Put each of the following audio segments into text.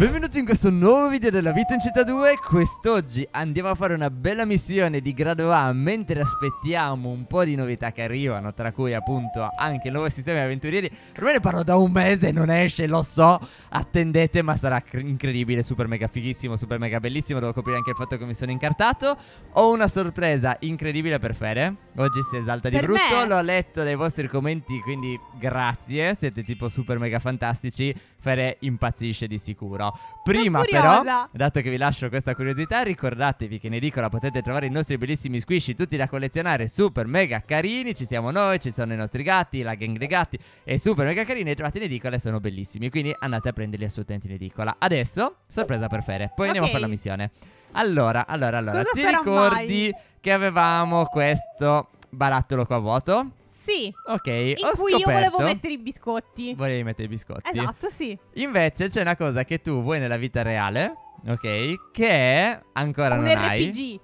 Benvenuti in questo nuovo video della vita in città 2 Quest'oggi andiamo a fare una bella missione di grado A Mentre aspettiamo un po' di novità che arrivano Tra cui appunto anche il nuovo sistema di avventurieri Ormai ne parlo da un mese e non esce, lo so Attendete ma sarà incredibile Super mega fighissimo, super mega bellissimo Devo coprire anche il fatto che mi sono incartato Ho una sorpresa incredibile per Fere Oggi si esalta di per brutto L'ho letto dai vostri commenti quindi grazie Siete tipo super mega fantastici Fere impazzisce di sicuro Prima però, dato che vi lascio questa curiosità, ricordatevi che in edicola potete trovare i nostri bellissimi squishy, tutti da collezionare, super mega carini, ci siamo noi, ci sono i nostri gatti, la gang dei gatti, e super mega carini, trovate in edicola e sono bellissimi, quindi andate a prenderli assolutamente in edicola. Adesso, sorpresa per Fere, poi okay. andiamo a fare la missione. Allora, allora, allora, Cosa ti ricordi mai? che avevamo questo barattolo qua vuoto? Sì. Ok, in ho cui scoperto, io volevo mettere i biscotti. Volevi mettere i biscotti. Esatto, sì. Invece c'è una cosa che tu vuoi nella vita reale, ok, che ancora Un non RPG. hai.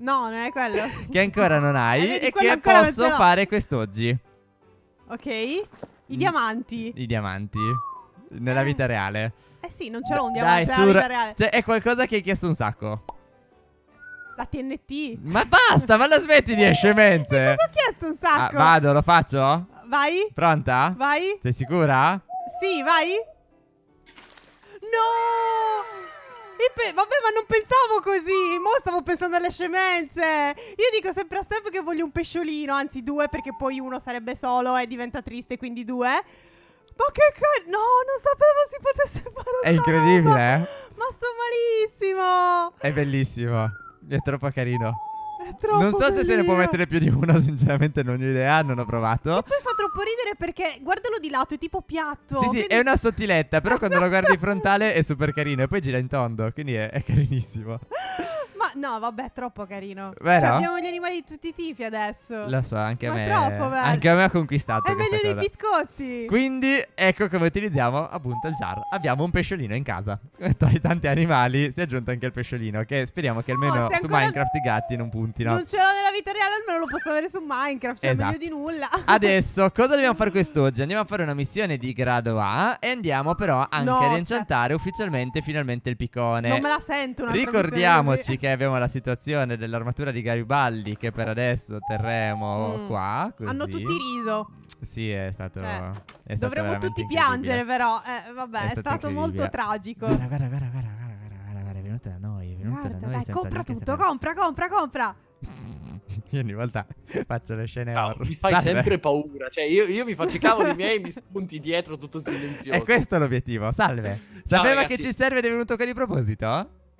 no, non è quello. che ancora non hai eh, e che posso fare quest'oggi. Ok. I diamanti. I diamanti. Nella eh. vita reale. Eh sì, non ce l'ho un diamante Dai, nella sur... vita reale. Cioè, è qualcosa che hai chiesto un sacco. La TNT. Ma basta, ma la smetti di scemenze. Ma cosa ho chiesto un ah, sacco. Ah, vado, lo faccio? Vai. Pronta? Vai. Sei sicura? Sì, vai. No! Vabbè, ma non pensavo così. Mo stavo pensando alle scemenze. Io dico sempre a Steph che voglio un pesciolino, anzi due, perché poi uno sarebbe solo e diventa triste, quindi due. Ma che cazzo? No, non sapevo si potesse fare. È incredibile, eh? Ma sto malissimo. È bellissimo. È troppo carino. È troppo non so bellino. se se ne può mettere più di uno, sinceramente non ho idea, non ho provato. E poi fa troppo ridere perché guardalo di lato, è tipo piatto. Sì, sì, quindi... è una sottiletta, però quando lo guardi esatto. frontale è super carino e poi gira in tondo, quindi è, è carinissimo. no, vabbè, troppo carino. Cioè, abbiamo gli animali di tutti i tipi adesso. Lo so, anche a Ma me. Troppo, bello. Anche a me ha conquistato. È meglio cosa. dei biscotti. Quindi, ecco come utilizziamo appunto il jar. Abbiamo un pesciolino in casa. Tra i tanti animali si è aggiunto anche il pesciolino. Che speriamo che almeno oh, su Minecraft i gatti non puntino. Non ce l'ho nella vita reale almeno lo posso avere su Minecraft, cioè esatto. meglio di nulla. Adesso, cosa dobbiamo fare quest'oggi? Andiamo a fare una missione di grado A e andiamo però anche no, cioè enchantare rienchantare ufficialmente finalmente il piccone. Non me la sento una Ricordiamoci che abbiamo la situazione dell'armatura di Garibaldi che per adesso terremo mm. qua, così. Hanno tutti riso. Sì, è stato. Eh. È stato Dovremmo tutti piangere, però. Eh, vabbè, è, è stato, molto tragico. Guarda, guarda, guarda, guarda, guarda, guarda, guarda, è venuta da noi. venuta guarda, da noi dai, compra tutto, compra, compra, compra. Io ogni volta faccio le scene no, horror. Mi fai Salve. sempre paura. Cioè, io, io mi faccio i cavoli miei e mi spunti dietro tutto silenzioso. E questo è l'obiettivo. Salve. Sapeva Ciao, che ci serve ed è venuto con di proposito?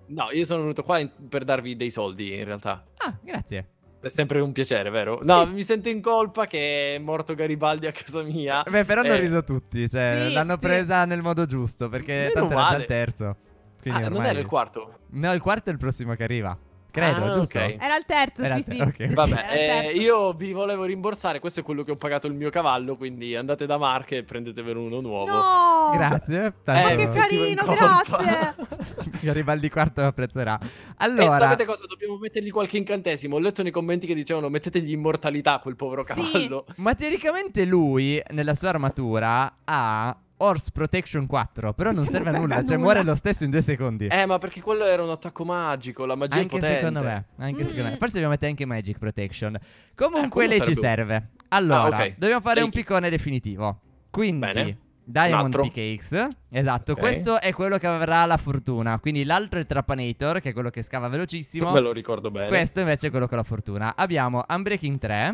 No, io sono venuto qua in, per darvi dei soldi, in realtà. Ah, grazie. È sempre un piacere, vero? Sì. No, mi sento in colpa che è morto Garibaldi a casa mia. Eh, beh, però hanno eh. riso tutti, cioè sì, l'hanno sì. presa nel modo giusto, perché Meno tanto male. era già il terzo. Quindi ah, ormai... non era il quarto? No, il quarto è il prossimo che arriva. Credo, ah, giusto? Okay. Era il terzo, Era sì, te- sì. Okay. Vabbè, eh, io vi volevo rimborsare, questo è quello che ho pagato il mio cavallo, quindi andate da Mark e prendetevelo uno nuovo. No! Grazie. Eh, tanto... Eh, che carino, grazie. Garibaldi quarto apprezzerà. Allora... E sapete cosa? Dobbiamo mettergli qualche incantesimo. Ho letto nei commenti che dicevano mettetegli immortalità a quel povero cavallo. Sì. Ma teoricamente lui, nella sua armatura, ha Horse Protection 4, però non serve a nulla, cioè muore lo stesso in due secondi. Eh, ma perché quello era un attacco magico, la magia anche secondo me, anche mm. secondo me. Forse dobbiamo mettere anche Magic Protection. Comunque eh, lei ci serve. Ah, allora, ah, okay. dobbiamo fare Take. un piccone definitivo. Quindi, Bene. Diamond Pickaxe. Esatto, okay. questo è quello che avrà la fortuna. Quindi l'altro è Trapanator, che è quello che scava velocissimo. Me lo ricordo bene. Questo invece è quello con la fortuna. Abbiamo Unbreaking 3,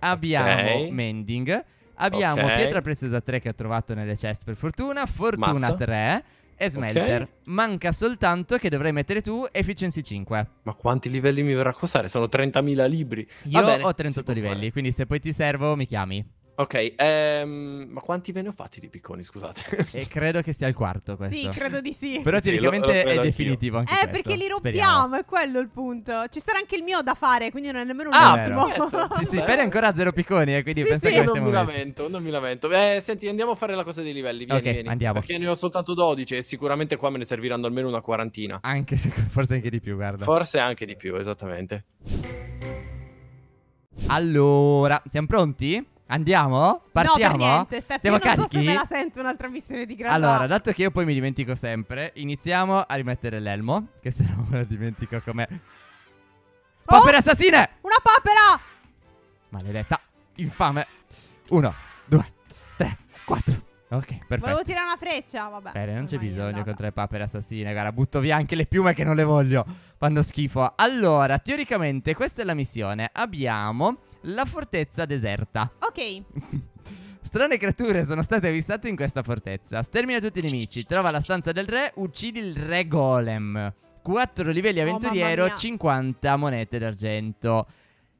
abbiamo okay. Mending Abbiamo okay. pietra preziosa 3 che ho trovato nelle chest per fortuna, fortuna Mazza. 3 e smelter. Okay. Manca soltanto che dovrei mettere tu efficiency 5. Ma quanti livelli mi verrà a costare? Sono 30.000 libri. Io ho 38 livelli, fare. quindi se poi ti servo mi chiami. Ok, ehm, ma quanti ve ne ho fatti di picconi, scusate? E credo che sia il quarto questo. Sì, credo di sì. Però teoricamente lo, lo è definitivo anche Eh, perché li rompiamo, Speriamo. è quello il punto. Ci sarà anche il mio da fare, quindi non è nemmeno un ah, ultimo. Certo. sì, sì, Fede ancora a zero picconi, eh, quindi sì, penso sì. che eh, non mi lamento, non mi lamento. Eh, senti, andiamo a fare la cosa dei livelli, vieni, okay, vieni. andiamo. Perché ne ho soltanto 12 e sicuramente qua me ne serviranno almeno una quarantina. Anche se, forse anche di più, guarda. Forse anche di più, esattamente. Allora, siamo pronti? Andiamo? Partiamo? No, niente, Steph, Siamo io non so se me la sento un'altra missione di grado Allora, dato che io poi mi dimentico sempre, iniziamo a rimettere l'elmo, che se no me lo dimentico com'è. Oh! Papere oh! assassine! Una papera! Maledetta, infame. Uno, due, tre, quattro, Ok, perfetto. Volevo tirare una freccia, vabbè. Bene, non c'è bisogno contro le papere assassine, cara. Butto via anche le piume che non le voglio. Fanno schifo. Allora, teoricamente, questa è la missione. Abbiamo la fortezza deserta. Ok. Strane creature sono state avvistate in questa fortezza. Stermina tutti i nemici. Trova la stanza del re. Uccidi il re golem. 4 livelli oh, avventuriero, oh, 50 monete d'argento.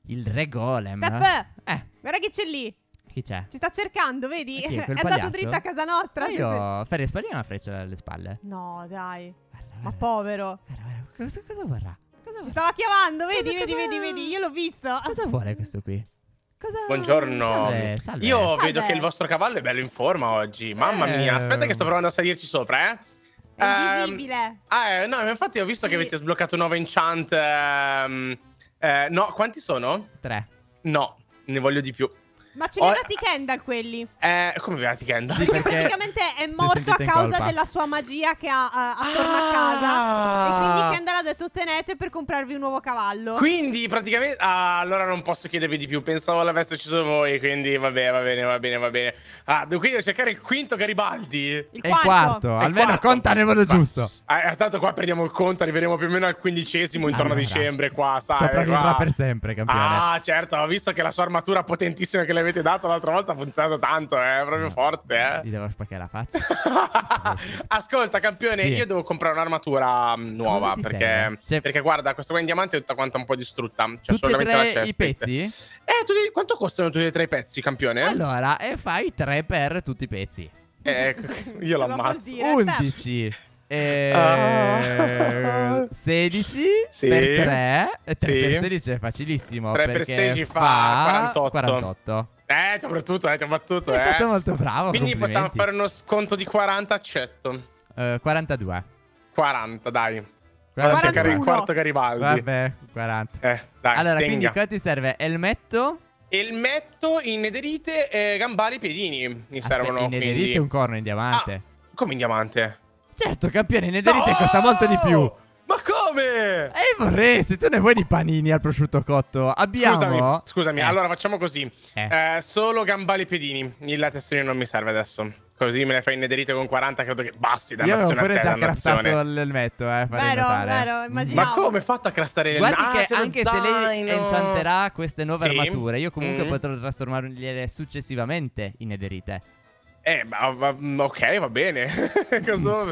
Il re golem. Peppe, eh. Guarda che c'è lì. Chi c'è? Ci sta cercando, vedi? Eh, è, è andato dritto a casa nostra. Ma io, Ferri Spagna ha una freccia alle spalle. No, dai. Guarda, guarda. Ma povero. Guarda, cosa, cosa, vorrà? Cosa Ci stava chiamando, vedi, cosa, vedi, vedi, vedi. Io l'ho visto. Cosa vuole questo qui? Cosa... Buongiorno. Salve, salve. Io salve. vedo che il vostro cavallo è bello in forma oggi. Mamma eh... mia, aspetta che sto provando a salirci sopra, eh. È um, invisibile. Ah, eh, no, infatti ho visto sì. che avete sbloccato un nuovo enchant. Um, eh, no, quanti sono? Tre. No, ne voglio di più. Ma ce li ha dati Kendall quelli? Eh, come li ha dati Kendall? Sì, perché praticamente è morto a causa della sua magia che ha uh, attorno ah! a casa. E quindi ah! Kendall ha detto tenete per comprarvi un nuovo cavallo. Quindi praticamente... Ah, allora non posso chiedervi di più. Pensavo l'aveste ucciso voi, quindi va bene, va bene, va bene, va bene. Ah, devo cercare il quinto Garibaldi. Il quarto. quarto. Almeno quarto. conta nel modo giusto. Ah, eh, tanto qua perdiamo il conto, arriveremo più o meno al quindicesimo intorno allora, a dicembre qua, sai. Sopra per sempre, campione. Ah, certo, ho visto che la sua armatura potentissima che l'avete avete dato l'altra volta ha funzionato tanto, eh, è eh, proprio no, mm. forte. Eh. Gli devo spaccare la faccia. Ascolta, campione, sì. io devo comprare un'armatura mm, nuova perché, cioè, perché, guarda, questa qua in diamante è tutta quanta un po' distrutta. Cioè, tutti e tre i pezzi? Eh, tu, quanto costano tutti e tre i pezzi, campione? Allora, e fai tre per tutti i pezzi. Eh, eh io l'ammazzo. 11. Ah. Eh, ah. 16 sì. per 3, 3 sì. per 16 è facilissimo 3 per 16 fa 48, 48. Eh, soprattutto eh, ho battuto, Sei eh. stato molto bravo. Quindi possiamo fare uno sconto di 40, accetto. Uh, 42. 40, dai. 40. Vado il quarto Garibaldi. Vabbè, 40. Eh, dai, allora, tenga. quindi cosa ti serve elmetto. Elmetto, in innederite, eh, gambali, piedini. Mi Aspetta, servono. nederite quindi. un corno in diamante. Ah, come in diamante? Certo, campione, nederite no! costa molto di più. Ma come? E vorresti, tu ne vuoi di panini al prosciutto cotto? Abbiamo... Scusami, scusami eh. allora facciamo così. Eh. Eh, solo gambali pedini, il latessino non mi serve adesso. Così me ne fai inederite con 40, credo che basti da Io avevo pure già craftato l'elmetto, eh, Vero, vero, mm. immaginavo. Ma come è fatto a craftare l'elmetto? Guardi ah, che anche se lei enchanterà queste nuove sì. armature, io comunque mm. potrò trasformarle successivamente in ederite. Eh, ma, ma, mm, ok, va bene. Cosa...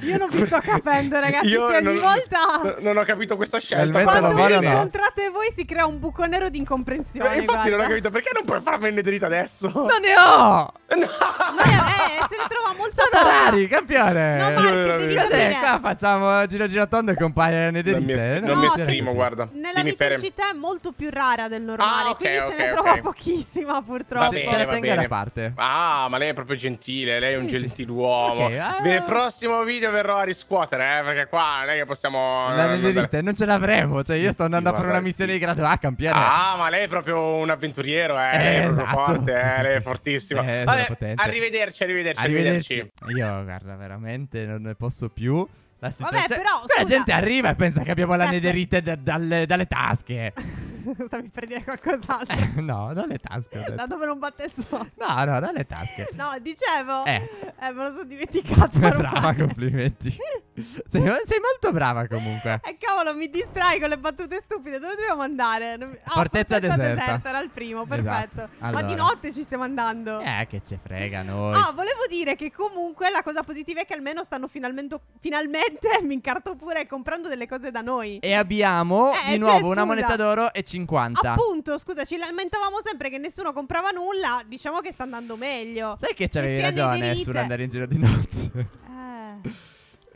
Io non vi sto capendo, ragazzi. Io cioè, ogni volta. Non ho capito questa scelta. Ma Quando vi incontrate voi si crea un buco nero di incomprensione. Eh, infatti, guarda. non ho capito perché non puoi farmi il dritta adesso. Non ne ho! No! Ma, eh, se ne trova molto Rari, campione! No, Marco, devi vedere. Qua facciamo giro giratondo e compare le dritte. Non mi, eh, esprimo, no, guarda. Nella Dimmi città è molto più rara del normale. Ah, okay, quindi okay, se ne okay. trova pochissima, purtroppo. Va bene, se ne tenga da parte. Ah, ma lei è proprio gentile, lei è un sì, gentiluomo. Sì. Okay, ah. Nel prossimo video verrò a riscuotere, eh, perché qua non è che possiamo... La netherite non ce l'avremo, cioè io sto andando sì, a fare una missione di grado A, campione. Ah, ma lei è proprio un avventuriero, eh, esatto. eh lei è proprio forte, eh, lei è fortissima. Eh, Vabbè, arrivederci, arrivederci, arrivederci. Io, guarda, veramente non ne posso più. La Vabbè, però, cioè, la gente arriva e pensa che abbiamo la netherite dalle, dalle tasche. Stavi per dire qualcos'altro? Eh, no, dalle tasche. Da dove non batte il suono? No, no, dalle tasche. no, dicevo. Eh. eh me lo sono dimenticato. Brava, complimenti. Sei, sei, molto brava comunque. E eh, cavolo, mi distrai con le battute stupide. Dove dobbiamo andare? Ah, fortezza, fortezza deserta. deserta. Era il primo, esatto. perfetto. Esatto. Allora. Ma di notte ci stiamo andando. Eh, che ce frega noi. Ah, volevo dire che comunque la cosa positiva è che almeno stanno finalmente, finalmente mi incarto pure comprando delle cose da noi. E abbiamo eh, di nuovo cioè, una moneta d'oro e 50. Appunto, scusa, ci lamentavamo sempre che nessuno comprava nulla. Diciamo che sta andando meglio. Sai che c'avevi ragione sull'andare in giro di notte. Eh.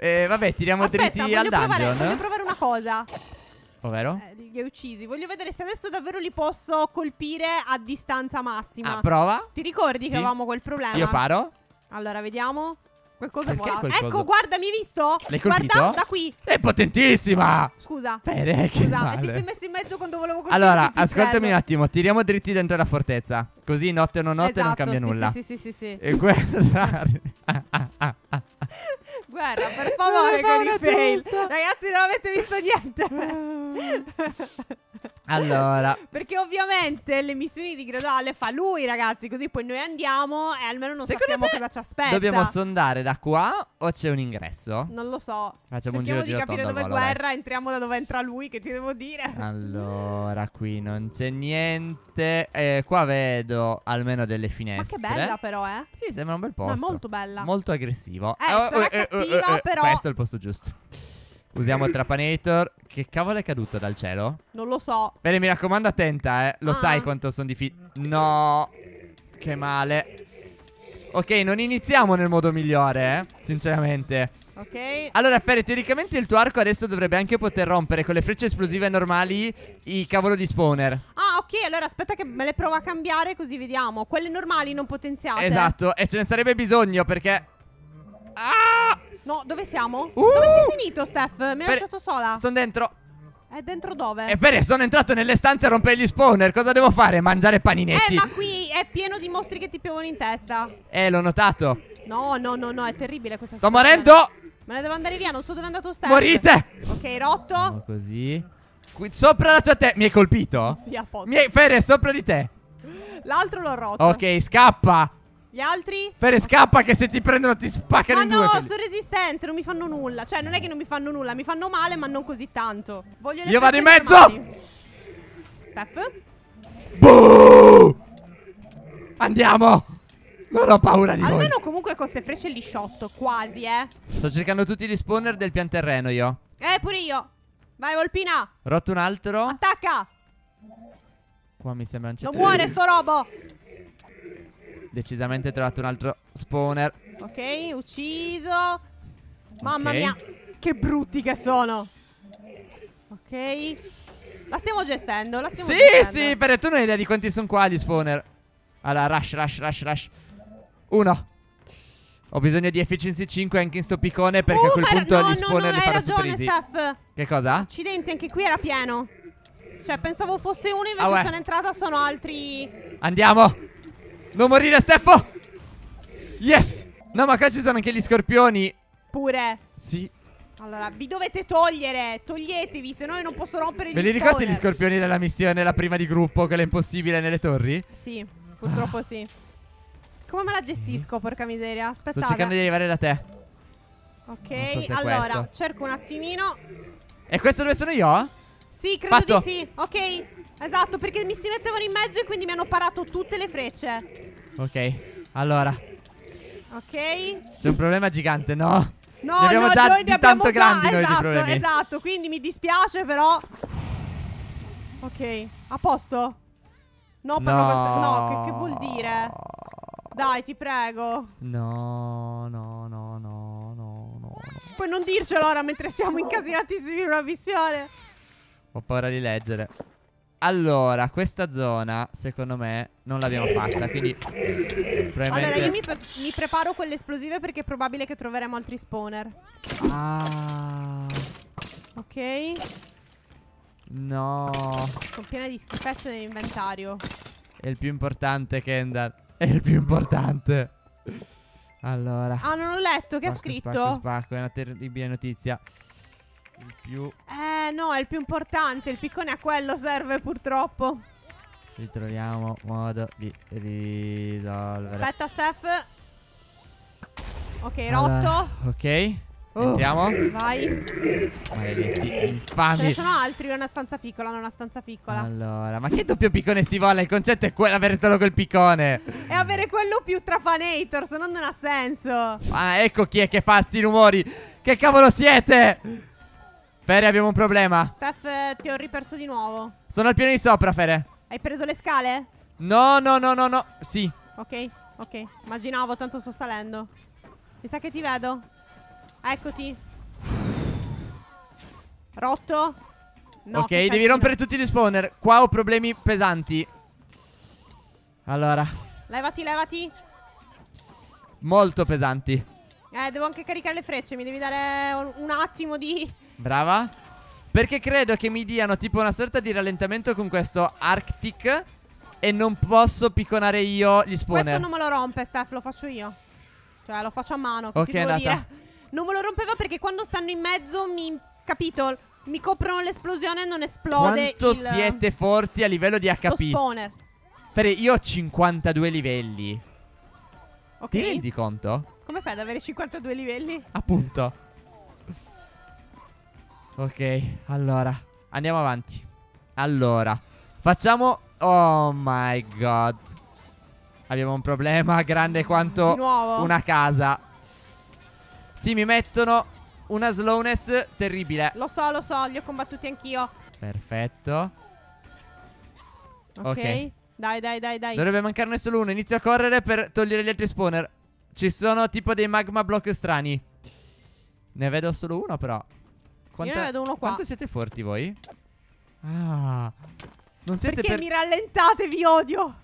Eh, vabbè, tiriamo Aspetta, dritti al dungeon. Provare, voglio provare una cosa. Ovvero? Eh, li ho uccisi. Voglio vedere se adesso davvero li posso colpire a distanza massima. Ah, prova. Ti ricordi sì. che avevamo quel problema? Io paro. Allora, vediamo. Qualcosa vola. Qualcosa? Ecco, guarda, mi hai visto? L'hai colpito? Guarda, da qui. È potentissima. Scusa. Bene, che Scusa, male. ti sei messo in mezzo quando volevo colpire Allora, ascoltami un attimo. Tiriamo dritti dentro la fortezza. Così notte o non notte esatto, non cambia sì, nulla. Sì, sì, sì, sì, sì. E guarda... ah, ah, ah, ah. ah guerra, per favore con i fail. Ragazzi, non avete visto niente. Allora, perché ovviamente le missioni di Gradale fa lui, ragazzi, così poi noi andiamo e almeno non Secondo sappiamo cosa ci aspetta. Dobbiamo sondare da qua o c'è un ingresso? Non lo so. Facciamo Cerchiamo un giro di capire dove è guerra, entriamo da dove entra lui, che ti devo dire. Allora, qui non c'è niente. Eh, qua vedo almeno delle finestre. Ma che bella però, eh? Sì, sembra un bel posto. Ma molto bella. Molto aggressivo. Eh, eh, eh, eh, eh cattiva, eh, eh, però. Questo è il posto giusto. Usiamo il Trapanator. Che cavolo è caduto dal cielo? Non lo so. Bene, mi raccomando, attenta, eh. Lo ah. sai quanto sono difficile. No. Che male. Ok, non iniziamo nel modo migliore, eh. Sinceramente. Ok. Allora, Ferre, teoricamente il tuo arco adesso dovrebbe anche poter rompere con le frecce esplosive normali i cavolo di spawner. Ah, ok. Allora, aspetta che me le provo a cambiare così vediamo. Quelle normali non potenziate. Esatto. E ce ne sarebbe bisogno perché... Ah! No, dove siamo? Uh! Dove sei finito, Steph? Mi hai per... lasciato sola. Sono dentro. È eh, dentro dove? E bene, sono entrato nelle stanze a rompere gli spawner. Cosa devo fare? Mangiare paninetti. Eh, ma qui è pieno di mostri che ti piovono in testa. Eh, l'ho notato. No, no, no, no, è terribile questa Sto situazione. morendo! Me ne devo andare via, non so dove è andato Steph. Morite! Ok, rotto. Siamo così. Qui sopra la tua te. Mi hai colpito? Sì, apposta. Mi hai... Fere, sopra di te. L'altro l'ho rotto. Ok, scappa. Gli altri? Fede, scappa che se ti prendono ti spaccano ma in no, due. Ma no, sono resistente, non mi fanno nulla. Cioè, non è che non mi fanno nulla, mi fanno male, ma non così tanto. Voglio le Io vado in mezzo! Steph? Boh! Andiamo! Non ho paura di Almeno voi. Almeno comunque con queste frecce li shotto, quasi, eh. Sto cercando tutti gli spawner del pian terreno io. Eh, pure io. Vai, Volpina. Rotto un altro. Attacca! Qua mi sembra un Non muore sto robo! Decisamente trovato un altro spawner. Ok, ucciso. Mamma okay. mia, che brutti che sono. Ok. La stiamo gestendo, la stiamo sì, gestendo. Sì, perché tu non hai idea di quanti sono qua gli spawner. Allora, rush, rush, rush, rush. Uno. Ho bisogno di efficiency 5 anche in sto piccone perché oh, a uh, quel punto no, gli spawner no, no, li farà ragione, superisi. Steph. Che cosa? Accidenti, anche qui era pieno. Cioè, pensavo fosse uno, invece ah, sono entrata, sono altri... Andiamo! Non morire Steffo Yes No ma qua ci sono anche gli scorpioni Pure Sì allora, vi dovete togliere, toglietevi, se no io non posso rompere il Ve li ricordi gli scorpioni della missione, la prima di gruppo, quella impossibile nelle torri? Sì, purtroppo ah. sì Come me la gestisco, porca miseria? Aspettate Sto cercando di arrivare da te Ok, so allora, questo. cerco un attimino E questo dove sono io? Sì, credo Fatto. di sì, ok Esatto, perché mi si mettevano in mezzo e quindi mi hanno parato tutte le frecce Ok, allora. Ok. C'è un problema gigante, no? No, ne abbiamo no, già noi ne abbiamo tanto già, grandi esatto, noi di esatto, problemi. Esatto, quindi mi dispiace però. Ok, a posto? No, no. no che, che vuol dire? Dai, ti prego. No, no, no, no, no, no. Puoi non dircelo ora mentre siamo incasinatissimi in una missione. Ho paura di leggere. Allora, questa zona, secondo me, non l'abbiamo fatta, quindi probabilmente... Allora, io mi, pre mi preparo quelle esplosive perché è probabile che troveremo altri spawner. Ah... Ok. No. Sono piena di schifezze nell'inventario. È il più importante, Kendall. È il più importante. Allora. Ah, non ho letto, che spacco, ha scritto? Spacco, spacco, è una terribile notizia. Il più... Eh, no, è il più importante. Il piccone a quello serve, purtroppo. Ritroviamo modo di risolvere. Aspetta, Steph. Ok, allora, rotto. Ok. Oh. Entriamo. Vai. Maledetti infami. Ce ne sono altri, una stanza piccola, una stanza piccola. Allora, ma che doppio piccone si vuole? Il concetto è quello avere solo quel piccone. E avere quello più trapanator, se no non ha senso. Ma ecco chi è che fa sti rumori. Che cavolo siete? Fere, abbiamo un problema. Steph, ti ho riperso di nuovo. Sono al piano di sopra, Fere. Hai preso le scale? No, no, no, no, no. Sì. Ok, ok. Immaginavo, tanto sto salendo. Mi sa che ti vedo. Eccoti. Rotto. No, ok, devi rompere tutti gli spawner. Qua ho problemi pesanti. Allora. Levati, levati. Molto pesanti. Eh, devo anche caricare le frecce. Mi devi dare un attimo di... Brava Perché credo che mi diano tipo una sorta di rallentamento con questo Arctic E non posso picconare io gli spawner Questo non me lo rompe Steph, lo faccio io Cioè lo faccio a mano Ok è andata dire. Non me lo rompeva perché quando stanno in mezzo mi... Capito? Mi coprono l'esplosione e non esplode Quanto il... siete forti a livello di HP? Lo spawner Fede, io ho 52 livelli Ok Ti rendi conto? Come fai ad avere 52 livelli? Appunto Ok, allora Andiamo avanti Allora Facciamo Oh my god Abbiamo un problema grande quanto una casa Sì, mi mettono una slowness terribile Lo so, lo so, li ho combattuti anch'io Perfetto okay. ok Dai, dai, dai, dai Dovrebbe mancarne solo uno Inizio a correre per togliere gli altri spawner Ci sono tipo dei magma block strani Ne vedo solo uno però quanta, Io ne vedo uno qua. Quanto siete forti voi? Ah. Non siete Perché per... mi rallentate, vi odio.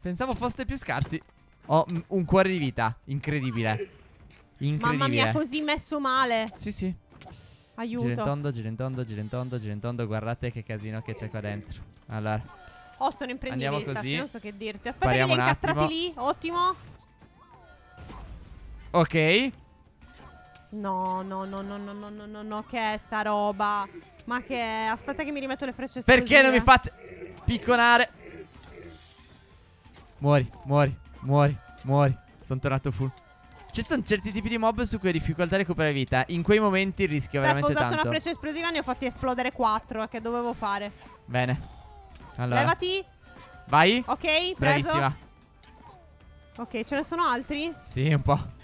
Pensavo foste più scarsi. Ho mm, un cuore di vita. Incredibile. Incredibile. Mamma mia, così messo male. Sì, sì. Aiuto. Girentondo, girentondo, girentondo, girentondo. Guardate che casino che c'è qua dentro. Allora. Oh, sono imprendibile. Andiamo così. Non so che dirti. Aspetta Spariamo li hai incastrati lì. Ottimo. Ok. No, no, no, no, no, no, no, no, no, che è sta roba? Ma che è? Aspetta che mi rimetto le frecce esplosive. Perché non mi fate picconare? Muori, muori, muori, muori. Sono tornato full. Ci sono certi tipi di mob su cui è difficoltà recuperare vita. In quei momenti il rischio Steph, veramente tanto. Ho usato tanto. una freccia esplosiva e ne ho fatti esplodere quattro. Che dovevo fare? Bene. Allora. Levati. Vai. Ok, preso. Bravissima. Ok, ce ne sono altri? Sì, un po'.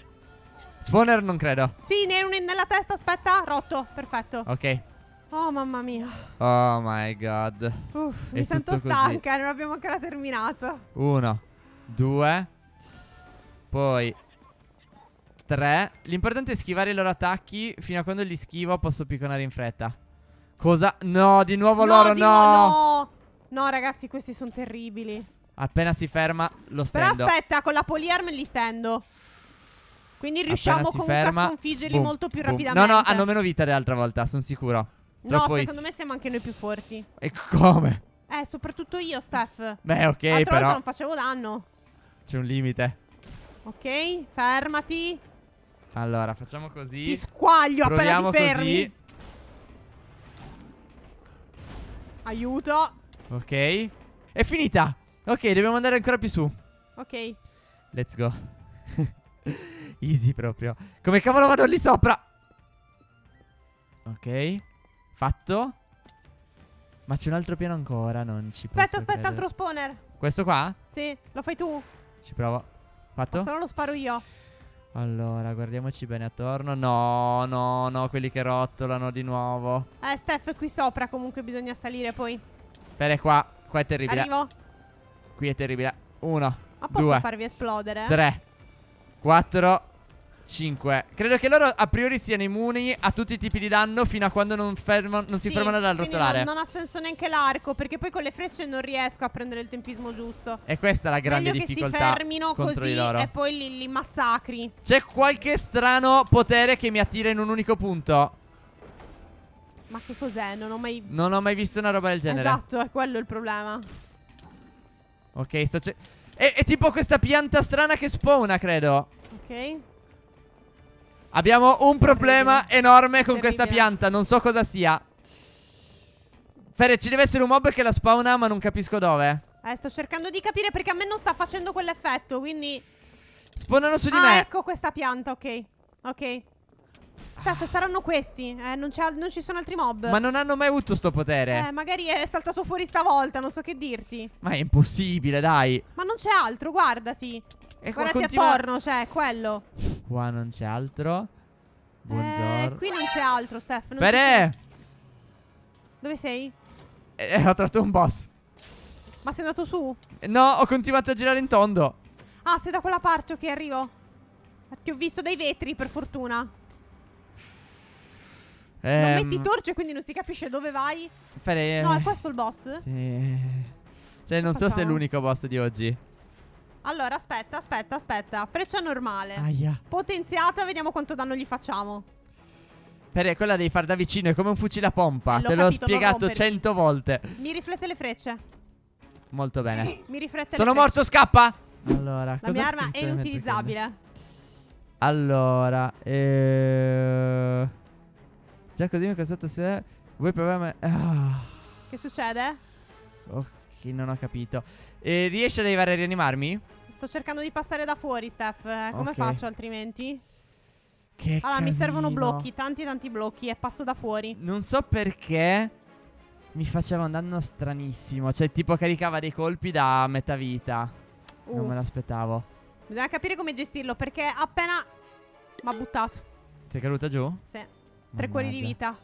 Spawner non credo. Sì, ne un nella testa, aspetta, rotto, perfetto. Ok. Oh mamma mia. Oh my god. Uff, È mi sento stanca, così. non abbiamo ancora terminato. Uno, due, poi tre. L'importante è schivare i loro attacchi. Fino a quando li schivo posso picconare in fretta. Cosa? No, di nuovo no, loro, di no. no! No, ragazzi, questi sono terribili. Appena si ferma, lo stendo. Però aspetta, con la poliarm li stendo. Quindi riusciamo comunque ferma, a sconfiggerli boom, molto più boom. rapidamente. No, no, hanno meno vita dell'altra volta, ah, sono sicuro. Troppo no, secondo is. me siamo anche noi più forti. E come? Eh, soprattutto io, Steph. Beh, ok, L'altra però. Volta non facevo danno. C'è un limite. Ok, fermati. Allora, facciamo così. Ti squaglio Proviamo appena ti fermi. Così. Aiuto. Ok. È finita. Ok, dobbiamo andare ancora più su. Ok. Let's go. Easy proprio. Come cavolo vado lì sopra? Ok. Fatto. Ma c'è un altro piano ancora, non ci Aspetta, aspetta, credere. altro spawner. Questo qua? Sì, lo fai tu. Ci provo. Fatto? se no lo sparo io. Allora, guardiamoci bene attorno. No, no, no, quelli che rotolano di nuovo. Eh, Steph, qui sopra comunque bisogna salire poi. Bene, qua. Qua è terribile. Arrivo. Qui è terribile. Uno. Ma posso due, farvi esplodere? Tre. 4 5 Credo che loro a priori siano immuni a tutti i tipi di danno Fino a quando non, fermo, non si fermano dal rotolare non, non, ha senso neanche l'arco Perché poi con le frecce non riesco a prendere il tempismo giusto E questa è la grande Meglio difficoltà che si fermino così e poi li, li massacri C'è qualche strano potere che mi attira in un unico punto Ma che cos'è? Non ho mai... Non ho mai visto una roba del genere Esatto, è quello il problema Ok, sto... È, è tipo questa pianta strana che spawna, credo Ok. Abbiamo un problema enorme con questa pianta. Non so cosa sia. Fere, ci deve essere un mob che la spawna, ma non capisco dove. Eh, sto cercando di capire perché a me non sta facendo quell'effetto, quindi... Spawnano su di ah, me. ecco questa pianta, ok. Ok. Staff, saranno questi. Eh, non, non, ci sono altri mob. Ma non hanno mai avuto sto potere. Eh, magari è saltato fuori stavolta, non so che dirti. Ma è impossibile, dai. Ma non c'è altro, guardati. E Guarda continua... porno, cioè, quello. Qua non c'è altro. Buongiorno. Eh, qui non c'è altro, Steph. Non Bene! Dove sei? Eh, ho trovato un boss. Ma sei andato su? No, ho continuato a girare in tondo. Ah, sei da quella parte, ok, arrivo. Ti ho visto dai vetri, per fortuna. Ehm... Non metti torce, quindi non si capisce dove vai. Fare... No, è questo il boss? Sì. Cioè, non so se è l'unico boss di oggi. Allora, aspetta, aspetta, aspetta. Freccia normale. Aia. Potenziata, vediamo quanto danno gli facciamo. Perché quella devi far da vicino, è come un fucile a pompa. Eh, Te l'ho spiegato cento volte. Mi riflette le frecce. Molto bene. Mi riflette Sono le morto, scappa! Allora, La mia arma è inutilizzabile. Allora, eh... Già così mi è costato se... Vuoi provare Ah. Che succede? Ok, non ho capito. Eh, riesci ad arrivare a rianimarmi? Sto cercando di passare da fuori, Steph. Eh, come okay. faccio altrimenti? Che allora, carino. mi servono blocchi, tanti tanti blocchi e passo da fuori. Non so perché mi faceva un danno stranissimo. Cioè, tipo caricava dei colpi da metà vita. Uh. Non me l'aspettavo. Bisogna capire come gestirlo perché appena... ha buttato. Sei caduta giù? Sì. Tre cuori di vita.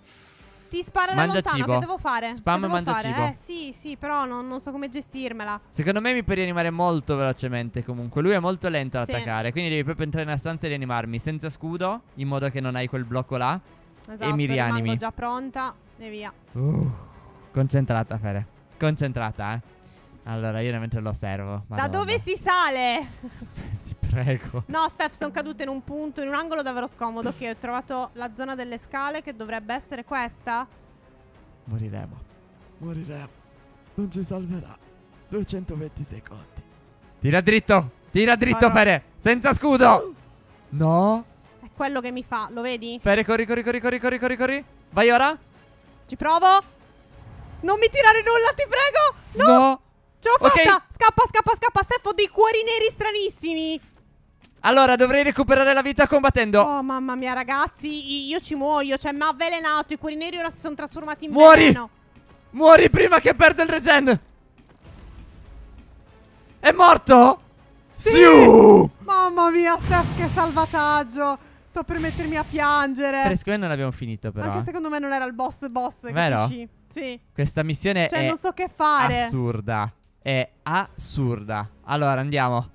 Ti spara Mangia da lontano, cibo. che devo fare? Spam devo mangia fare? cibo. Eh, sì, sì, però non, non, so come gestirmela. Secondo me mi puoi rianimare molto velocemente comunque. Lui è molto lento ad sì. attaccare, quindi devi proprio entrare nella stanza e rianimarmi senza scudo, in modo che non hai quel blocco là. Esatto, e mi rianimi. Esatto, già pronta e via. Uh, concentrata, Fere. Concentrata, eh. Allora, io mentre lo servo. Madonna. Da dove si sale? Ti prego. No, Steph, sono caduta in un punto, in un angolo davvero scomodo. che ho trovato la zona delle scale, che dovrebbe essere questa. Moriremo. Moriremo. Non ci salverà. 220 secondi. Tira dritto. Tira dritto, Farò. Fere. Senza scudo. No. È quello che mi fa, lo vedi? Fere, corri, corri, corri, corri, corri, corri, corri. Vai ora. Ci provo. Non mi tirare nulla, ti prego. No. no. Ce l'ho okay. fatta! Scappa, scappa, scappa! Steph, ho dei cuori neri stranissimi! Allora, dovrei recuperare la vita combattendo. Oh, mamma mia, ragazzi, io ci muoio. Cioè, mi ha avvelenato. I cuori neri ora si sono trasformati in Muori! Veleno. Muori prima che perda il regen! È morto? Sì! Siu! Mamma mia, Steph, che salvataggio! Sto per mettermi a piangere. Per secondo me non abbiamo finito, però. Anche eh. secondo me non era il boss boss. Vero? Capisci? Sì. Questa missione cioè, è non so che fare. assurda è assurda. Allora, andiamo.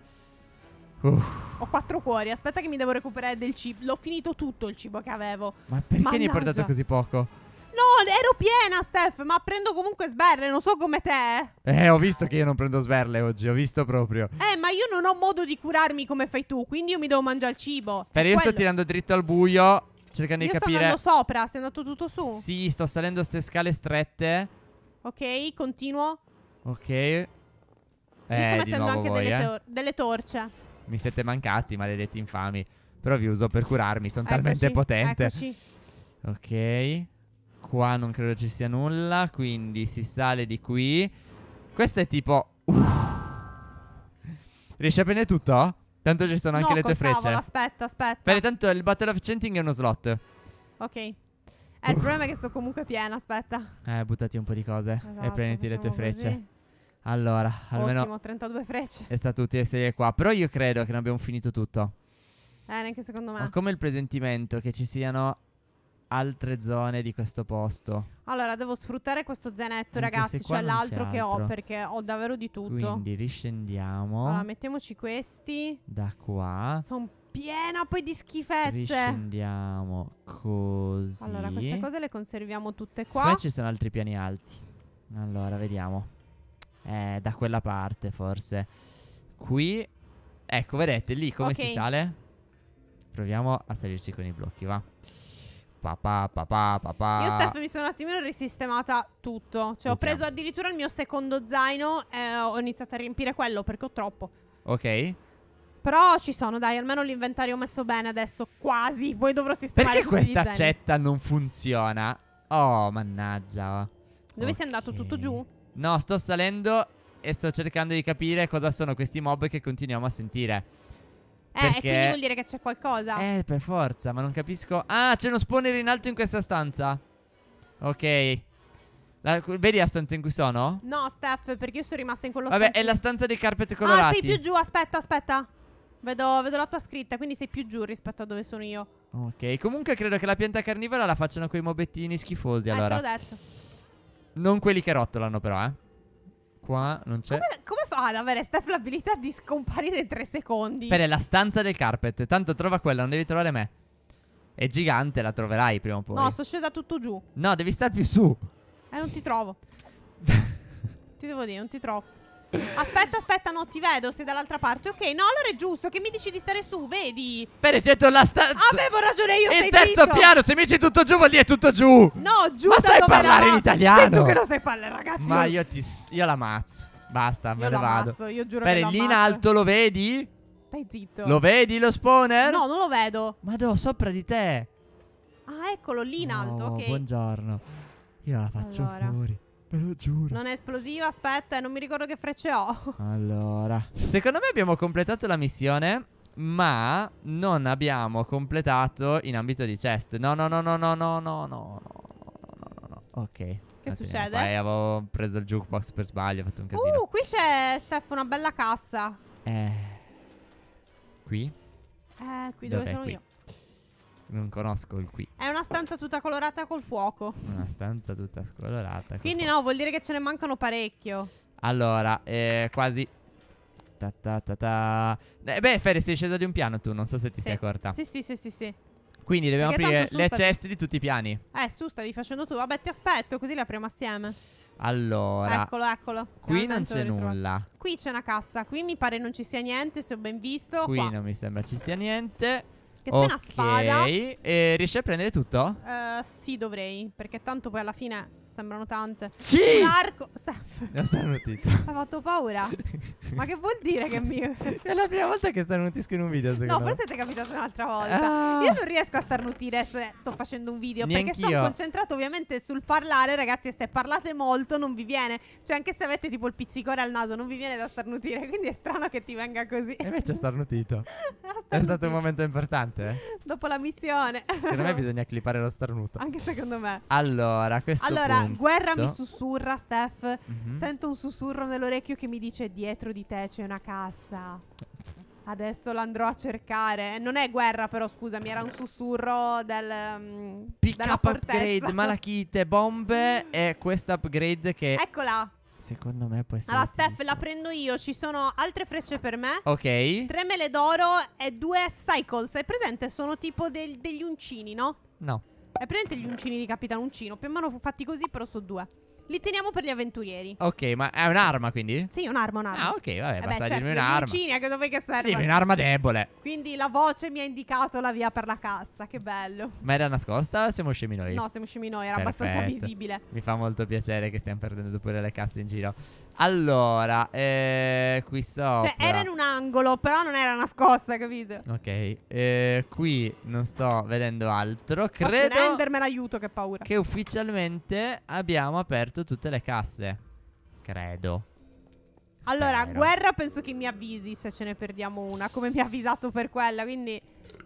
Uff. Ho quattro cuori, aspetta che mi devo recuperare del cibo. L'ho finito tutto il cibo che avevo. Ma perché Mannaggia. ne hai portato così poco? No, ero piena, Steph, ma prendo comunque sberle, non so come te. Eh, ho visto che io non prendo sberle oggi, ho visto proprio. Eh, ma io non ho modo di curarmi come fai tu, quindi io mi devo mangiare il cibo. Per io quello. sto tirando dritto al buio, cercando io di capire. Ma sto andando sopra, sei andato tutto su? Sì, sto salendo queste scale strette. Ok, continuo. Ok eh, sto mettendo anche voi, delle, eh? tor- delle torce. Mi siete mancati, maledetti infami. Però vi uso per curarmi, sono talmente potente. Eccoci. Ok. Qua non credo ci sia nulla, quindi si sale di qui. Questo è tipo... Uff. Riesci a prendere tutto? Tanto ci sono no, anche le tue frecce. Tavolo, aspetta, aspetta. Bene, tanto il Battle of Chanting è uno slot. Ok. Eh, il problema è che sono comunque piena, aspetta. Eh, buttati un po' di cose esatto, e prenditi le tue frecce. Così. Allora, almeno... Ottimo, 32 frecce. È stato utile essere qua. Però io credo che non abbiamo finito tutto. Eh, neanche secondo me. Ho come il presentimento che ci siano altre zone di questo posto. Allora, devo sfruttare questo zenetto, Anche ragazzi. Cioè l'altro che ho, perché ho davvero di tutto. Quindi riscendiamo. Allora, mettiamoci questi. Da qua. Sono piena poi di schifezze. Riscendiamo così. Allora, queste cose le conserviamo tutte qua. Poi ci sono altri piani alti. Allora, vediamo eh, da quella parte forse. Qui, ecco, vedete lì come okay. si sale? Proviamo a salirci con i blocchi, va. Papà, papà, papà. Io, Steph, mi sono un attimino risistemata tutto. Cioè, okay. ho preso addirittura il mio secondo zaino e ho iniziato a riempire quello perché ho troppo. Ok. Però ci sono, dai, almeno l'inventario ho messo bene adesso. Quasi. Poi dovrò sistemare Perché questa accetta non funziona? Oh, mannaggia. Dove okay. sei andato tutto giù? No, sto salendo e sto cercando di capire cosa sono questi mob che continuiamo a sentire. Eh, Perché... e quindi vuol dire che c'è qualcosa. Eh, per forza, ma non capisco. Ah, c'è uno spawner in alto in questa stanza. Ok. La, vedi la stanza in cui sono? No, Steph, perché io sono rimasta in quello Vabbè, stanzino. è la stanza dei carpet colorati. Ah, sei più giù, aspetta, aspetta. Vedo, vedo, la tua scritta, quindi sei più giù rispetto a dove sono io. Ok, comunque credo che la pianta carnivora la facciano quei mobettini schifosi, eh, allora. Eh, te l'ho detto. Non quelli che rotolano, però, eh. Qua non c'è. Come, come, fa ad avere Steph l'abilità di scomparire in tre secondi? Per la stanza del carpet. Tanto trova quella, non devi trovare me. È gigante, la troverai prima o poi. No, sto scesa tutto giù. No, devi stare più su. Eh, non ti trovo. ti devo dire, non ti trovo. Aspetta, aspetta, no, ti vedo. Sei dall'altra parte. Ok, no, allora è giusto. Che mi dici di stare su, vedi? Vedi, dietro la stanza. Avevo ragione io. E il terzo zitto. piano, se mi dici tutto giù, vuol dire tutto giù. No, giù. Ma sai parlare la... in italiano? Sei tu che non sai parlare, ragazzi. Ma io ti. Io la l'amazzo. Basta, me io ne vado. Io giuro Pere, che lì in alto lo vedi? Stai zitto. Lo vedi lo spawner? No, non lo vedo. Ma no, sopra di te. Ah, eccolo lì in alto. Ok. buongiorno. Io la faccio allora. fuori. Te lo giuro. Non è esplosiva, aspetta, non mi ricordo che frecce ho. Allora, secondo me abbiamo completato la missione. Ma non abbiamo completato in ambito di chest. No, no, no, no, no, no, no, no, no, no, no, no. Ok. Che succede? Poi avevo preso il jukebox per sbaglio, ho fatto un casino. Uh, qui c'è Steph, una bella cassa. Eh. Qui? Eh, qui dove, sono io. Non conosco il qui. È una stanza tutta colorata col fuoco. Una stanza tutta scolorata. Quindi no, vuol dire che ce ne mancano parecchio. Allora, eh, quasi. Ta ta ta ta. Eh, beh, Ferri, sei scesa di un piano tu, non so se ti sì. sei accorta. Sì, sì, sì, sì, sì. Quindi dobbiamo Perché aprire le stavi... ceste di tutti i piani. Eh, su, stavi facendo tu. Vabbè, ti aspetto, così le apriamo assieme. Allora, eccolo, eccolo. Qui non c'è nulla. Qui c'è una cassa. Qui mi pare non ci sia niente, se ho ben visto. Qui qua. non mi sembra ci sia niente. Che okay. c'è una spada. E riesci a prendere tutto? Uh, sì, dovrei. Perché tanto poi alla fine sembrano tante. Sì! Marco, Starnutito. Ha fatto paura. Ma che vuol dire che mi. È la prima volta che starnutisco in un video, secondo me. No, forse ti è capitato un'altra volta. Ah. Io non riesco a starnutire se sto facendo un video. Neanch'io. Perché sono concentrato ovviamente sul parlare, ragazzi. E se parlate molto non vi viene. Cioè, anche se avete tipo il pizzicore al naso, non vi viene da starnutire. Quindi è strano che ti venga così. E invece ho starnutito. starnutito. È stato un momento importante. Eh. Dopo la missione. Secondo me bisogna clippare lo starnuto. Anche secondo me. Allora, questo allora, guerra mi sussurra, Steph. Mm-hmm. Sento un sussurro nell'orecchio che mi dice dietro di te c'è una cassa. Adesso l'andrò a cercare. Non è guerra, però, scusami, era un sussurro del. Um, Pick up fortezza. upgrade, malachite, bombe e questa upgrade che. Eccola! Secondo me può essere. Allora, Steph, la prendo io. Ci sono altre frecce per me. Ok. Tre mele d'oro e due cycles. Hai presente? Sono tipo del, degli uncini, no? No. Hai presente gli uncini di Capitan Uncino? Più o meno fatti così, però sono due. Li teniamo per gli avventurieri. Ok, ma è un'arma quindi? Sì, un'arma, un'arma. Ah, ok, vabbè, eh basta certo, dirmi un'arma. Vicina, eh, che dove che serve? Dimmi un'arma debole. Quindi la voce mi ha indicato la via per la cassa, che bello. Ma era nascosta o siamo scemi noi? No, siamo scemi noi, era Perfetto. abbastanza visibile. Mi fa molto piacere che stiamo perdendo pure le casse in giro. Allora, eh, qui sopra Cioè, era in un angolo, però non era nascosta, capito? Ok, eh, qui non sto vedendo altro. Credo... Posso un Enderman aiuto, che paura. Che ufficialmente abbiamo aperto fatto tutte le casse. Credo. Spero. Allora, guerra penso che mi avvisi se ce ne perdiamo una, come mi ha avvisato per quella, quindi...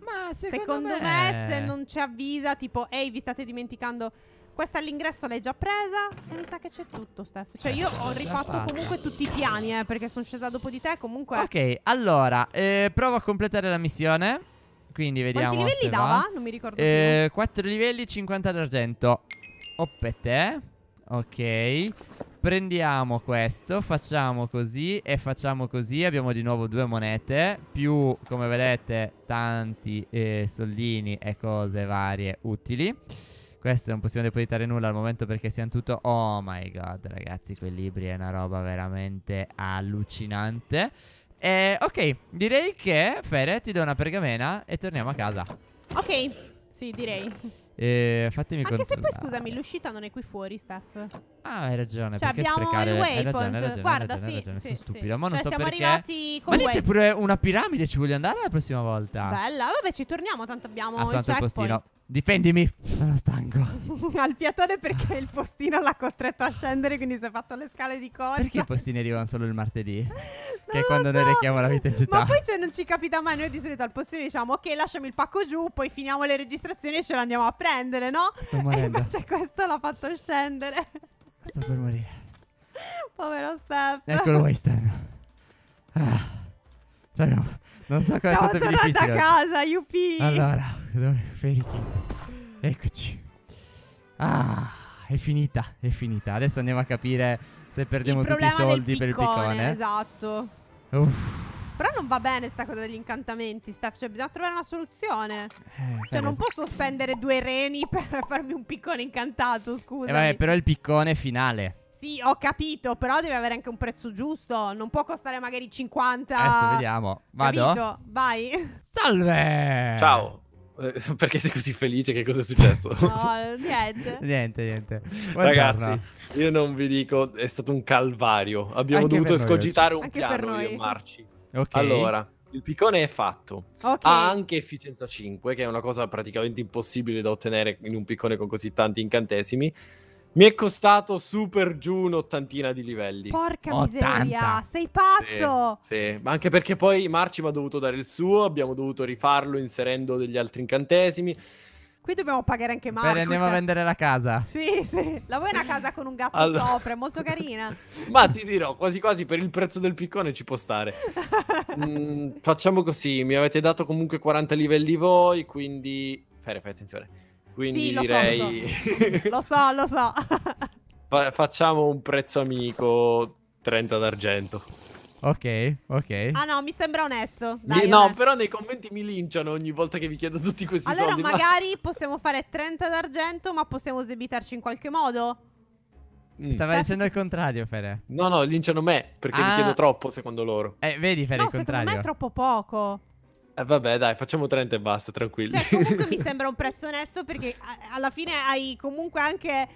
Ma secondo, secondo me... me... se non ci avvisa, tipo, ehi, vi state dimenticando... Questa all'ingresso l'hai già presa e mi sa che c'è tutto, Steph. Cioè io ho eh, rifatto comunque tutti i piani, eh, perché sono scesa dopo di te comunque... Ok, allora, eh, provo a completare la missione. Quindi vediamo Quanti livelli dava? Va. Non mi ricordo eh, più. Quattro livelli, 50 d'argento. Oppete. Ok Prendiamo questo Facciamo così E facciamo così Abbiamo di nuovo due monete Più come vedete Tanti eh, soldini E cose varie utili Questo non possiamo depositare nulla al momento Perché siamo tutto Oh my god ragazzi Quei libri è una roba veramente allucinante eh, ok, direi che Fere ti do una pergamena e torniamo a casa. Ok, sì, direi. E eh, fatemi Anche se poi scusami, l'uscita non è qui fuori, Steph. Ah, hai ragione. Cioè, perché abbiamo sprecare? il waypoint. Hai ragione, hai ragione, Guarda, hai ragione, sì, ragione, sì, sono sì. stupido. Ma non cioè, so siamo perché. Arrivati con Ma lì c'è pure una piramide, ci voglio andare la prossima volta. Bella, vabbè, ci torniamo, tanto abbiamo ah, il checkpoint. il postino. Difendimi, sono stanco. Al piatone perché il postino l'ha costretto a scendere, quindi si è fatto le scale di corsa. Perché i postini arrivano solo il martedì? che è quando so. noi richiamo la vita in città. Ma poi cioè, non ci capita mai, noi di solito al postino diciamo ok, lasciami il pacco giù, poi finiamo le registrazioni e ce l'andiamo a prendere, no? E invece questo l'ha fatto scendere. Sto per morire. Povero Steph. Eccolo Wastan. Ah. Cioè, no, non so cosa è stato più difficile. a casa, yuppie. Allora, dove? Feriti. Eccoci. Ah, è finita, è finita. Adesso andiamo a capire se perdiamo tutti i soldi piccone, per il piccone. Esatto. Uff. Però non va bene sta cosa degli incantamenti, Steph. Cioè, bisogna trovare una soluzione. Eh, cioè, non posso spendere due reni per farmi un piccone incantato, scusa. Eh, vabbè, però il piccone finale. Sì, ho capito, però deve avere anche un prezzo giusto. Non può costare magari 50. Adesso vediamo. Vado. Capito? Vai. Salve. Ciao. Eh, perché sei così felice? Che cosa è successo? No, niente. niente, niente. Buongiorno. Ragazzi, io non vi dico, è stato un calvario. Abbiamo anche dovuto scogitare un anche piano io e Marci. Okay. Allora, il piccone è fatto. Okay. Ha anche efficienza 5, che è una cosa praticamente impossibile da ottenere in un piccone con così tanti incantesimi. Mi è costato super giù un'ottantina di livelli. Porca 80. miseria, sei pazzo! Sì, sì, ma anche perché poi Marci mi ha dovuto dare il suo, abbiamo dovuto rifarlo inserendo degli altri incantesimi. Qui dobbiamo pagare anche Marcus. Bene, andiamo a eh. vendere la casa. Sì, sì. La vuoi una casa con un gatto allora... sopra? È molto carina. Ma ti dirò, quasi quasi per il prezzo del piccone ci può stare. mm, facciamo così. Mi avete dato comunque 40 livelli voi, quindi... Fere, fai attenzione. Quindi sì, lo direi... So, lo so, lo so. Fa facciamo un prezzo amico 30 d'argento. Ok, ok. Ah no, mi sembra onesto. Dai, no, onesto. però nei commenti mi linciano ogni volta che vi chiedo tutti questi allora, soldi. Allora magari ma... possiamo fare 30 d'argento, ma possiamo sdebitarci in qualche modo? Mm. Stava dicendo il contrario, Fere. No, no, linciano me, perché ah. mi chiedo ah. troppo, secondo loro. Eh, vedi, Fere, no, il contrario. No, secondo me è troppo poco. Eh, vabbè, dai, facciamo 30 e basta, tranquilli. Cioè, comunque mi sembra un prezzo onesto, perché alla fine hai comunque anche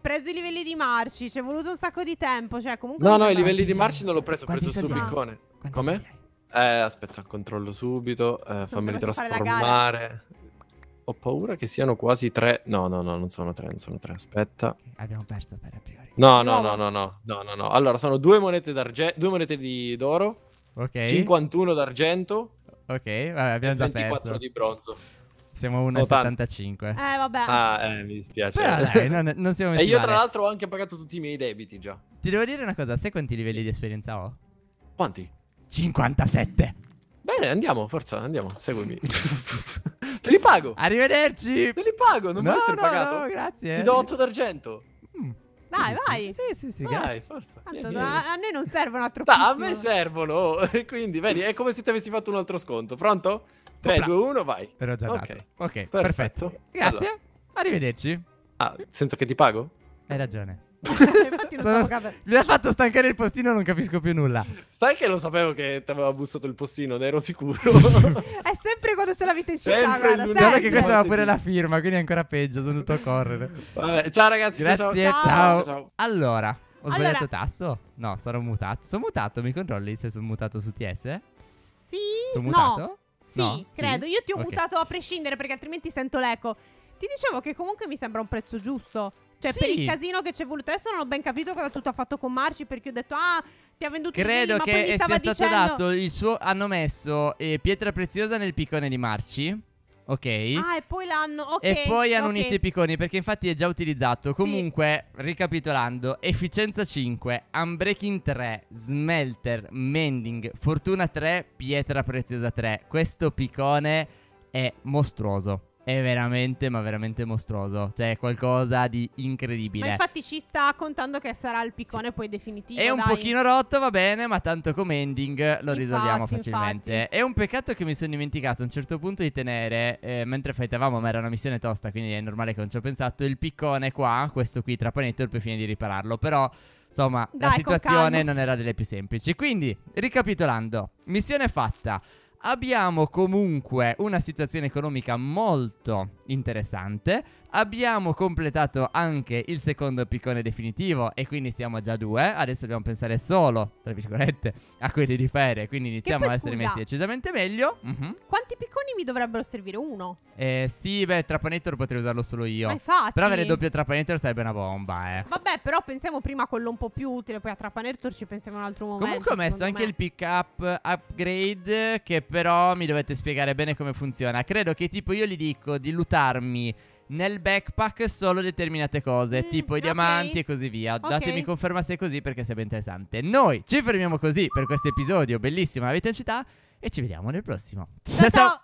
preso i livelli di Marci, ci è voluto un sacco di tempo, cioè comunque... No, no, i livelli di Marci non l'ho preso, ho preso sul piccone. Come? Eh, aspetta, controllo subito, eh, fammeli trasformare. Ho paura che siano quasi tre. No, no, no, non sono tre, non sono tre. Aspetta. Abbiamo perso per a priori. No, no, no, no, no, no, no, no. Allora, sono due monete d'argento, due monete di d'oro. Ok. 51 d'argento. Ok, vabbè, abbiamo già 24 perso. 24 di bronzo. Siamo 1,75. Eh, vabbè. Ah, eh, mi dispiace. Però dai, non, non siamo messi E io, male. tra l'altro, ho anche pagato tutti i miei debiti già. Ti devo dire una cosa, sai quanti livelli di esperienza ho? Quanti? 57. Bene, andiamo, forza, andiamo, seguimi. Te li pago. Arrivederci. Te li pago, non no, può essere no, pagato. No, grazie. Ti do 8 d'argento. Mm. Dai, vai. Sì, sì, sì, vai, forza. Tanto, vieni, vieni. A, a noi non servono altro. Da, a me servono. Quindi, vedi, è come se ti avessi fatto un altro sconto. Pronto? 3, 2, 1, vai. Ero già nato. Ok, perfetto. perfetto. Grazie. Allora. Arrivederci. Ah, senza che ti pago? Hai ragione. Sono, mi ha fatto stancare il postino e non capisco più nulla sai che lo sapevo che ti aveva bussato il postino ne ero sicuro è sempre quando c'è la vita in città guarda, che questa aveva pure la firma quindi è ancora peggio sono dovuto correre Vabbè, ciao ragazzi grazie ciao, ciao. ciao. allora ho allora... sbagliato tasto no sarò mutato sono mutato mi controlli se sono mutato su TS sì sono mutato no. Sì, no? credo. Sì? Io ti ho okay. mutato a prescindere perché altrimenti sento l'eco. Ti dicevo che comunque mi sembra un prezzo giusto. Cioè, sì. per il casino che c'è voluto. Adesso non ho ben capito cosa tu ha fatto con Marci. Perché ho detto, ah, ti ha venduto Credo prima, che sia stato dicendo... dato il suo. Hanno messo eh, pietra preziosa nel piccone di Marci. Ok. Ah, e poi l'hanno. Okay, e poi hanno okay. unito i picconi perché infatti è già utilizzato. Sì. Comunque, ricapitolando, efficienza 5, unbreaking 3, smelter, mending, fortuna 3, pietra preziosa 3. Questo picone è mostruoso è veramente, ma veramente mostruoso. Cioè, è qualcosa di incredibile. Ma infatti ci sta contando che sarà il piccone sì. poi definitivo. È un dai. pochino rotto, va bene, ma tanto come ending lo infatti, risolviamo facilmente. Infatti. È un peccato che mi sono dimenticato a un certo punto di tenere, eh, mentre fightavamo, ma era una missione tosta, quindi è normale che non ci ho pensato, il piccone qua, questo qui trapanetto, per fine di ripararlo. Però... Insomma, Dai, la situazione non era delle più semplici. Quindi, ricapitolando, missione fatta abbiamo comunque una situazione economica molto interessante. Abbiamo completato anche il secondo piccone definitivo e quindi siamo già due. Adesso dobbiamo pensare solo, tra virgolette, a quelli di ferie. Quindi iniziamo poi, a essere scusa, messi decisamente meglio. Uh-huh. Quanti picconi mi dovrebbero servire? Uno? Eh, sì, beh, Trapanator potrei usarlo solo io. Ma infatti. Però avere doppio Trapanator sarebbe una bomba, eh. Vabbè, però pensiamo prima a quello un po' più utile, poi a Trapanator ci pensiamo in un altro momento. Comunque ho messo me. anche il pick up upgrade che però mi dovete spiegare bene come funziona. Credo che tipo io gli dico di lutarmi nel backpack solo determinate cose, mm, tipo i okay. diamanti e così via. Okay. Datemi conferma se è così perché sarebbe interessante. Noi ci fermiamo così per questo episodio bellissimo La vita in città e ci vediamo nel prossimo. ciao! ciao. ciao.